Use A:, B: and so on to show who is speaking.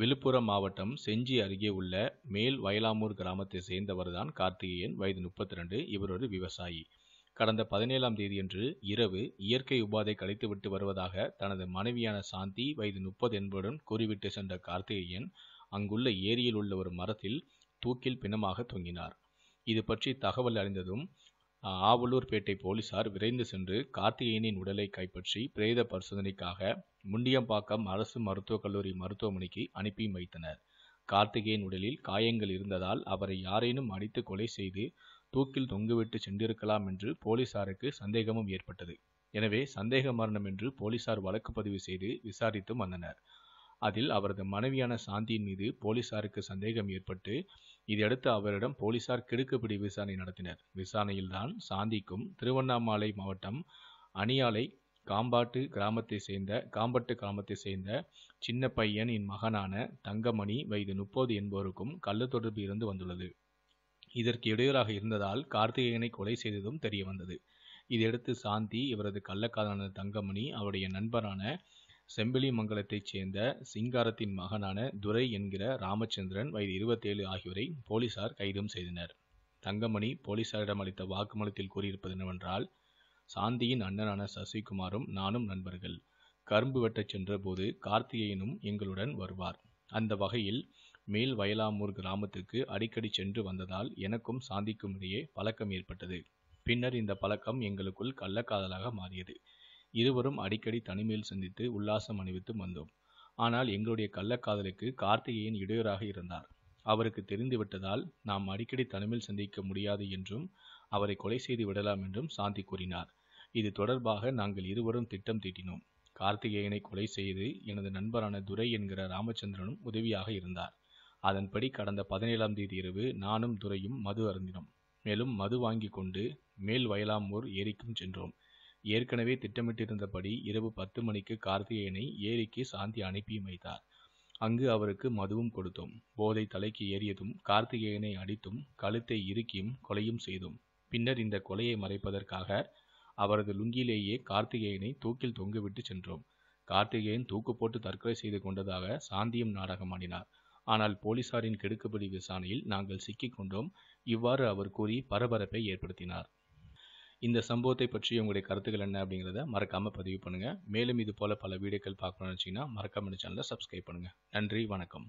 A: விழுப்புரம் மாவட்டம் செஞ்சி அருகே உள்ள மேல் வயலாமூர் கிராமத்தை சேர்ந்தவர்தான் கார்த்திகேயன் வயது முப்பத்தி ரெண்டு இவர் ஒரு விவசாயி கடந்த பதினேழாம் தேதியன்று இரவு இயற்கை உபாதை கழித்துவிட்டு வருவதாக தனது மனைவியான சாந்தி வயது முப்பது என்பதுடன் கூறிவிட்டு சென்ற கார்த்திகேயன் அங்குள்ள ஏரியில் உள்ள ஒரு மரத்தில் தூக்கில் பிணமாக தொங்கினார் இது பற்றி தகவல் அறிந்ததும் ஆவலூர்பேட்டை போலீசார் விரைந்து சென்று கார்த்திகேயனின் உடலை கைப்பற்றி பிரேத பரிசோதனைக்காக முண்டியம்பாக்கம் அரசு மருத்துவக் கல்லூரி மருத்துவமனைக்கு அனுப்பி வைத்தனர் கார்த்திகேயன் உடலில் காயங்கள் இருந்ததால் அவரை யாரேனும் அடித்து கொலை செய்து தூக்கில் தொங்குவிட்டு சென்றிருக்கலாம் என்று போலீசாருக்கு சந்தேகமும் ஏற்பட்டது எனவே சந்தேக மரணம் என்று போலீசார் வழக்கு பதிவு செய்து விசாரித்தும் வந்தனர் அதில் அவரது மனைவியான சாந்தியின் மீது போலீசாருக்கு சந்தேகம் ஏற்பட்டு இதையடுத்து அவரிடம் போலீசார் கிடுக்குப்பிடி விசாரணை நடத்தினர் விசாரணையில்தான் சாந்திக்கும் திருவண்ணாமலை மாவட்டம் அணியாலை காம்பாட்டு கிராமத்தை சேர்ந்த காம்பட்டு கிராமத்தை சேர்ந்த சின்ன பையன் என் மகனான தங்கமணி வயது முப்பது என்பவருக்கும் கள்ள தொடர்பு இருந்து வந்துள்ளது இதற்கு இடையூறாக இருந்ததால் கார்த்திகேயனை கொலை செய்ததும் தெரிய வந்தது இதையடுத்து சாந்தி இவரது கள்ளக்காதலான தங்கமணி அவருடைய நண்பரான செம்பிலிமங்கலத்தைச் சேர்ந்த சிங்காரத்தின் மகனான துரை என்கிற ராமச்சந்திரன் வயது இருபத்தேழு ஆகியோரை போலீசார் கைதும் செய்தனர் தங்கமணி போலீசாரிடம் அளித்த வாக்குமூலத்தில் கூறியிருப்பது என்னவென்றால் சாந்தியின் அண்ணனான சசிகுமாரும் நானும் நண்பர்கள் கரும்பு வெட்டச் சென்ற போது கார்த்திகேயனும் எங்களுடன் வருவார் அந்த வகையில் மேல் வயலாமூர் கிராமத்திற்கு அடிக்கடி சென்று வந்ததால் எனக்கும் சாந்திக்கும் இடையே பழக்கம் ஏற்பட்டது பின்னர் இந்த பழக்கம் எங்களுக்குள் கள்ளக்காதலாக மாறியது இருவரும் அடிக்கடி தனிமையில் சந்தித்து உல்லாசம் அணிவித்து வந்தோம் ஆனால் எங்களுடைய கள்ளக்காதலுக்கு கார்த்திகேயன் இடையூறாக இருந்தார் அவருக்கு தெரிந்துவிட்டதால் நாம் அடிக்கடி தனிமையில் சந்திக்க முடியாது என்றும் அவரை கொலை செய்து விடலாம் என்றும் சாந்தி கூறினார் இது தொடர்பாக நாங்கள் இருவரும் திட்டம் தீட்டினோம் கார்த்திகேயனை கொலை செய்து எனது நண்பரான துரை என்கிற ராமச்சந்திரனும் உதவியாக இருந்தார் அதன்படி கடந்த பதினேழாம் தேதி இரவு நானும் துரையும் மது அருந்தினோம் மேலும் மது வாங்கி கொண்டு மேல் வயலாமூர் ஏரிக்கும் சென்றோம் ஏற்கனவே திட்டமிட்டிருந்தபடி இரவு பத்து மணிக்கு கார்த்திகேயனை ஏரிக்கு சாந்தி அனுப்பி வைத்தார் அங்கு அவருக்கு மதுவும் கொடுத்தோம் போதை தலைக்கு ஏறியதும் கார்த்திகேயனை அடித்தும் கழுத்தை இறுக்கியும் கொலையும் செய்தோம் பின்னர் இந்த கொலையை மறைப்பதற்காக அவரது லுங்கியிலேயே கார்த்திகேயனை தூக்கில் தொங்கிவிட்டு சென்றோம் கார்த்திகேயன் தூக்கு போட்டு தற்கொலை செய்து கொண்டதாக சாந்தியும் நாடகமாடினார் ஆனால் போலீசாரின் கெடுக்குபடி விசாரணையில் நாங்கள் சிக்கிக்கொண்டோம் கொண்டோம் இவ்வாறு அவர் கூறி பரபரப்பை ஏற்படுத்தினார் இந்த சம்பவத்தை பற்றி உங்களுடைய கருத்துக்கள் என்ன அப்படிங்கிறத மறக்காமல் பதிவு பண்ணுங்கள் மேலும் இது போல் பல வீடியோக்கள் பார்க்கணும்னு வச்சிங்கன்னா மறக்காமல் இந்த சேனலை சப்ஸ்கிரைப் பண்ணுங்கள் நன்றி வணக்கம்